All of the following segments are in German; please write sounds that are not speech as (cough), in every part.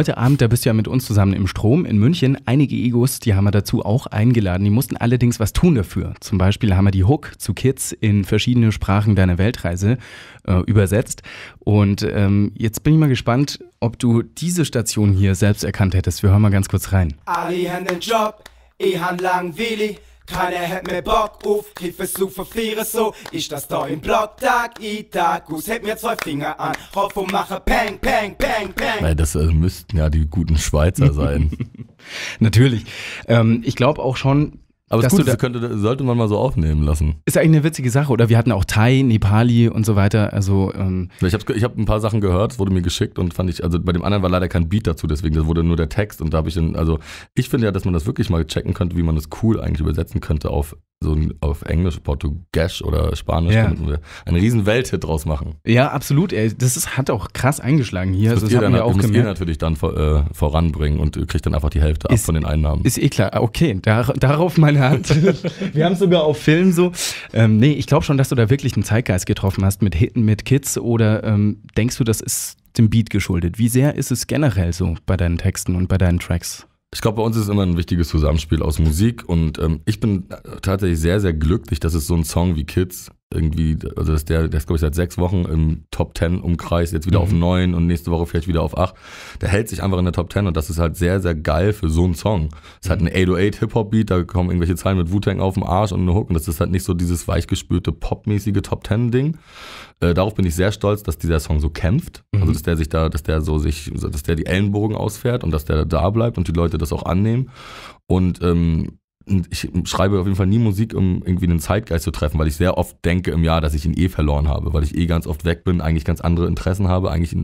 Heute Abend, da bist du ja mit uns zusammen im Strom in München. Einige Egos, die haben wir dazu auch eingeladen. Die mussten allerdings was tun dafür. Zum Beispiel haben wir die Hook zu Kids in verschiedene Sprachen deiner Weltreise äh, übersetzt. Und ähm, jetzt bin ich mal gespannt, ob du diese Station hier selbst erkannt hättest. Wir hören mal ganz kurz rein. Ali haben den Job, ich han langweilig. Keiner hat mehr Bock auf zu feiern so Ist das da im Block Tag i Tag aus Heb mir zwei Finger an Hopf und mache Peng, Peng, Peng, Peng Weil das äh, müssten ja die guten Schweizer sein (laughs) Natürlich ähm, Ich glaube auch schon aber das ist gut, das könnte, sollte man mal so aufnehmen lassen. Ist eigentlich eine witzige Sache, oder? Wir hatten auch Thai, Nepali und so weiter. Also, ähm ich habe ich hab ein paar Sachen gehört, wurde mir geschickt und fand ich, also bei dem anderen war leider kein Beat dazu, deswegen das wurde nur der Text und da habe ich dann, also ich finde ja, dass man das wirklich mal checken könnte, wie man das cool eigentlich übersetzen könnte auf so auf Englisch, Portugiesisch oder Spanisch, ja. Könnten wir einen riesen Welthit draus machen. Ja, absolut. Ey. Das ist, hat auch krass eingeschlagen hier. Das also, das haben wir halt, auch müsst gemerkt. ihr natürlich dann vor, äh, voranbringen und kriegt dann einfach die Hälfte ist, ab von den Einnahmen. Ist eh klar. Okay, Dar darauf meine hat. (laughs) Wir haben es sogar auf Film so. Ähm, nee, ich glaube schon, dass du da wirklich einen Zeitgeist getroffen hast mit Hitten, mit Kids. Oder ähm, denkst du, das ist dem Beat geschuldet? Wie sehr ist es generell so bei deinen Texten und bei deinen Tracks? Ich glaube, bei uns ist immer ein wichtiges Zusammenspiel aus Musik und ähm, ich bin äh, tatsächlich sehr, sehr glücklich, dass es so einen Song wie Kids irgendwie, also dass der, der ist glaube ich seit sechs Wochen im Top Ten Umkreis, jetzt wieder mhm. auf neun und nächste Woche vielleicht wieder auf acht. Der hält sich einfach in der Top Ten und das ist halt sehr, sehr geil für so einen Song. Es halt mhm. hat ein 808 Hip-Hop-Beat, da kommen irgendwelche Zeilen mit Wu-Tang auf dem Arsch und eine Hook und das ist halt nicht so dieses weichgespülte, popmäßige Top Ten Ding. Äh, darauf bin ich sehr stolz, dass dieser Song so kämpft. Also, mhm. Also dass der sich da, dass der so sich, dass der die Ellenbogen ausfährt und dass der da bleibt und die Leute das auch annehmen. Und ähm, ich schreibe auf jeden Fall nie Musik, um irgendwie einen Zeitgeist zu treffen, weil ich sehr oft denke im Jahr, dass ich ihn eh verloren habe, weil ich eh ganz oft weg bin, eigentlich ganz andere Interessen habe, eigentlich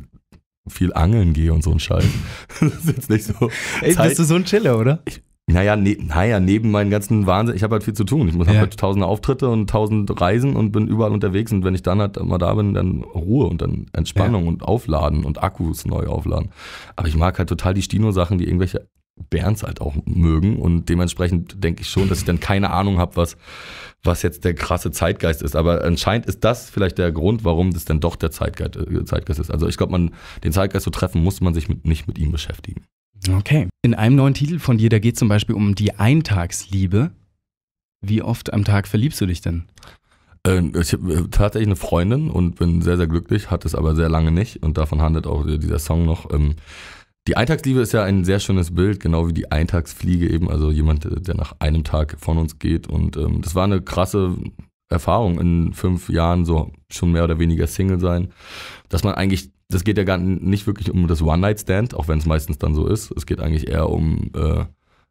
viel angeln gehe und so ein Scheiß. (laughs) das ist jetzt nicht so. Ey, Zeit. bist du so ein Chiller, oder? Ich, naja, ne, naja, neben meinen ganzen Wahnsinn, ich habe halt viel zu tun. Ich muss ja. halt tausende Auftritte und tausend Reisen und bin überall unterwegs. Und wenn ich dann halt mal da bin, dann Ruhe und dann Entspannung ja. und Aufladen und Akkus neu aufladen. Aber ich mag halt total die Stino-Sachen, die irgendwelche Bernds halt auch mögen und dementsprechend denke ich schon, dass ich dann keine Ahnung habe, was, was jetzt der krasse Zeitgeist ist. Aber anscheinend ist das vielleicht der Grund, warum das dann doch der Zeitgeist, äh, Zeitgeist ist. Also ich glaube, man den Zeitgeist zu so treffen, muss man sich mit, nicht mit ihm beschäftigen. Okay. In einem neuen Titel von dir, da geht es zum Beispiel um die Eintagsliebe. Wie oft am Tag verliebst du dich denn? Äh, ich habe äh, tatsächlich eine Freundin und bin sehr, sehr glücklich, hatte es aber sehr lange nicht und davon handelt auch dieser Song noch. Ähm, die Eintagsliebe ist ja ein sehr schönes Bild, genau wie die Eintagsfliege eben, also jemand, äh, der nach einem Tag von uns geht. Und ähm, das war eine krasse Erfahrung in fünf Jahren, so schon mehr oder weniger Single sein, dass man eigentlich, das geht ja gar nicht wirklich um das One-Night-Stand, auch wenn es meistens dann so ist. Es geht eigentlich eher um äh,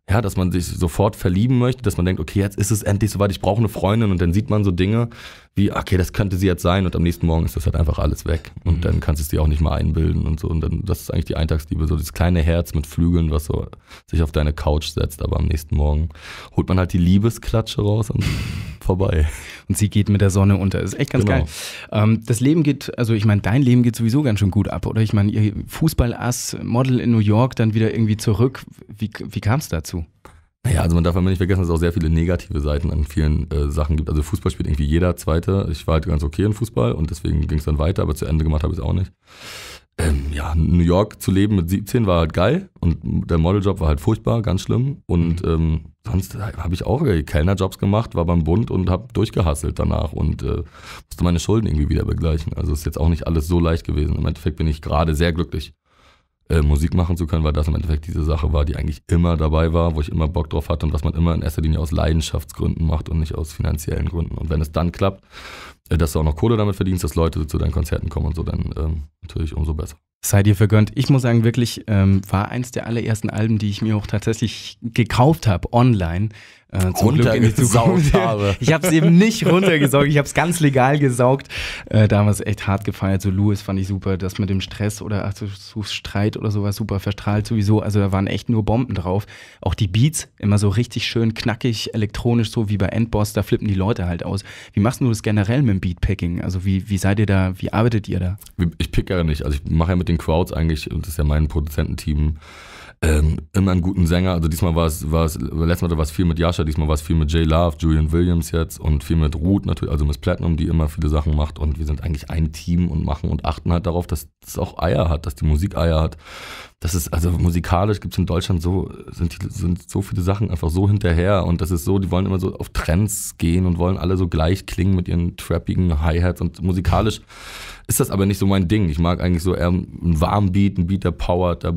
ja, dass man sich sofort verlieben möchte, dass man denkt, okay, jetzt ist es endlich soweit, ich brauche eine Freundin und dann sieht man so Dinge wie, okay, das könnte sie jetzt sein und am nächsten Morgen ist das halt einfach alles weg und mhm. dann kannst du es dir auch nicht mehr einbilden und so und dann, das ist eigentlich die Eintagsliebe, so dieses kleine Herz mit Flügeln, was so sich auf deine Couch setzt, aber am nächsten Morgen holt man halt die Liebesklatsche raus und (laughs) vorbei. Und sie geht mit der Sonne unter, ist echt ganz genau. geil. Ähm, das Leben geht, also ich meine, dein Leben geht sowieso ganz schön gut ab, oder? Ich meine, ihr Fußballass, Model in New York, dann wieder irgendwie zurück, wie, wie kam es dazu? Ja, also man darf immer nicht vergessen, dass es auch sehr viele negative Seiten an vielen äh, Sachen gibt. Also Fußball spielt irgendwie jeder Zweite. Ich war halt ganz okay in Fußball und deswegen ging es dann weiter, aber zu Ende gemacht habe ich es auch nicht. Ähm, ja, New York zu leben mit 17 war halt geil und der Modeljob war halt furchtbar, ganz schlimm. Und mhm. ähm, sonst äh, habe ich auch äh, Kellnerjobs gemacht, war beim Bund und habe durchgehasselt danach und äh, musste meine Schulden irgendwie wieder begleichen. Also ist jetzt auch nicht alles so leicht gewesen. Im Endeffekt bin ich gerade sehr glücklich. Äh, Musik machen zu können, weil das im Endeffekt diese Sache war, die eigentlich immer dabei war, wo ich immer Bock drauf hatte und was man immer in erster Linie aus Leidenschaftsgründen macht und nicht aus finanziellen Gründen. Und wenn es dann klappt, äh, dass du auch noch Kohle damit verdienst, dass Leute zu deinen Konzerten kommen und so, dann ähm, natürlich umso besser. Sei dir vergönnt. Ich muss sagen, wirklich ähm, war eins der allerersten Alben, die ich mir auch tatsächlich gekauft habe online. Äh, zum Glück in die Zukunft. habe. (laughs) Ich habe es eben nicht runtergesaugt, ich habe es ganz legal gesaugt. Äh, damals echt hart gefeiert. So Louis fand ich super, das mit dem Stress oder ach, so Streit oder sowas super verstrahlt sowieso. Also da waren echt nur Bomben drauf. Auch die Beats immer so richtig schön knackig, elektronisch, so wie bei Endboss. Da flippen die Leute halt aus. Wie machst du das generell mit dem Beatpacking? Also wie wie seid ihr da? Wie arbeitet ihr da? Ich picke ja nicht. Also ich mache ja mit den den Crowds eigentlich, und das ist ja mein Produzententeam, ähm, immer einen guten Sänger. Also diesmal war es, war es letztes Mal war es viel mit Yasha, diesmal war es viel mit Jay Love, Julian Williams jetzt und viel mit Ruth natürlich, also Miss Platinum, die immer viele Sachen macht. Und wir sind eigentlich ein Team und machen und achten halt darauf, dass es auch Eier hat, dass die Musik Eier hat. Das ist, also musikalisch gibt es in Deutschland so, sind, die, sind so viele Sachen einfach so hinterher und das ist so, die wollen immer so auf Trends gehen und wollen alle so gleich klingen mit ihren trappigen Hi-Hats und musikalisch ist das aber nicht so mein Ding. Ich mag eigentlich so eher einen warmen Beat, einen Beat, der powert, der,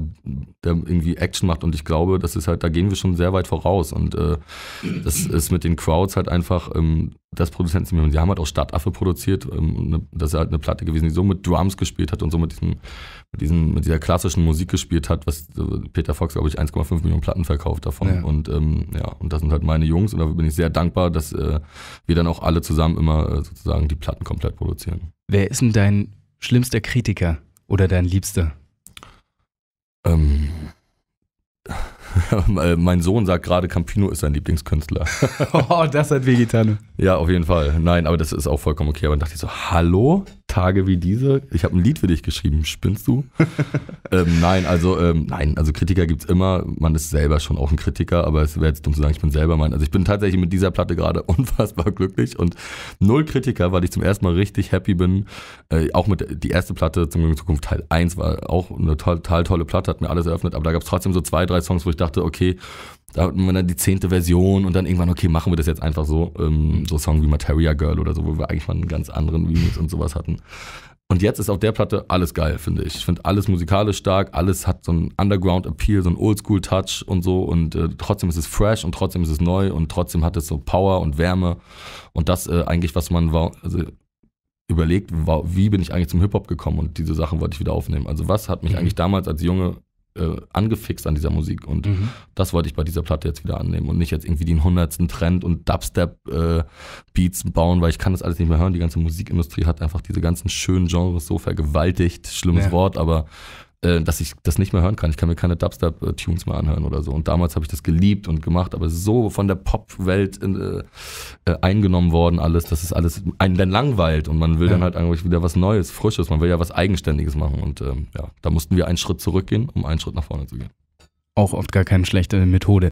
der irgendwie Action macht und ich glaube, das ist halt, da gehen wir schon sehr weit voraus und äh, das ist mit den Crowds halt einfach, ähm, das Produzenten, sind, sie haben halt auch Stadtaffe produziert. Ähm, ne, das ist halt eine Platte gewesen, die so mit Drums gespielt hat und so mit, diesem, mit, diesem, mit dieser klassischen Musik gespielt hat, was äh, Peter Fox, glaube ich, 1,5 Millionen Platten verkauft davon. Ja. Und ähm, ja, und das sind halt meine Jungs und dafür bin ich sehr dankbar, dass äh, wir dann auch alle zusammen immer äh, sozusagen die Platten komplett produzieren. Wer ist denn dein schlimmster Kritiker oder dein Liebster? Ähm, (laughs) mein Sohn sagt gerade, Campino ist sein Lieblingskünstler. (laughs) oh, das hat Vegetano. Ja, auf jeden Fall. Nein, aber das ist auch vollkommen okay. Aber dann dachte ich so, hallo? Tage wie diese. Ich habe ein Lied für dich geschrieben, spinnst du? (laughs) ähm, nein, also ähm, nein, also Kritiker gibt's immer. Man ist selber schon auch ein Kritiker, aber es wäre jetzt dumm zu sagen, ich bin selber mein. Also ich bin tatsächlich mit dieser Platte gerade (laughs) unfassbar glücklich und null Kritiker, weil ich zum ersten Mal richtig happy bin. Äh, auch mit die erste Platte zum Glück in Zukunft Teil 1 war auch eine total, tolle Platte, hat mir alles eröffnet, aber da gab's trotzdem so zwei, drei Songs, wo ich dachte, okay, da hatten wir dann die zehnte Version und dann irgendwann, okay, machen wir das jetzt einfach so. Ähm, so Song wie Materia Girl oder so, wo wir eigentlich mal einen ganz anderen Remix und sowas hatten. Und jetzt ist auf der Platte alles geil, finde ich. Ich finde alles musikalisch stark, alles hat so einen Underground-Appeal, so einen Oldschool-Touch und so. Und äh, trotzdem ist es fresh und trotzdem ist es neu und trotzdem hat es so Power und Wärme. Und das äh, eigentlich, was man also überlegt, wie bin ich eigentlich zum Hip-Hop gekommen und diese Sachen wollte ich wieder aufnehmen. Also was hat mich mhm. eigentlich damals als Junge äh, angefixt an dieser Musik. Und mhm. das wollte ich bei dieser Platte jetzt wieder annehmen und nicht jetzt irgendwie den hundertsten Trend und Dubstep-Beats äh, bauen, weil ich kann das alles nicht mehr hören. Die ganze Musikindustrie hat einfach diese ganzen schönen Genres so vergewaltigt. Schlimmes ja. Wort, aber äh, dass ich das nicht mehr hören kann. Ich kann mir keine Dubstep-Tunes mehr anhören oder so. Und damals habe ich das geliebt und gemacht, aber so von der Pop-Welt äh, äh, eingenommen worden alles, dass es alles einen dann langweilt und man will ja. dann halt eigentlich wieder was Neues, Frisches, man will ja was Eigenständiges machen. Und ähm, ja, da mussten wir einen Schritt zurückgehen, um einen Schritt nach vorne zu gehen. Auch oft gar keine schlechte Methode.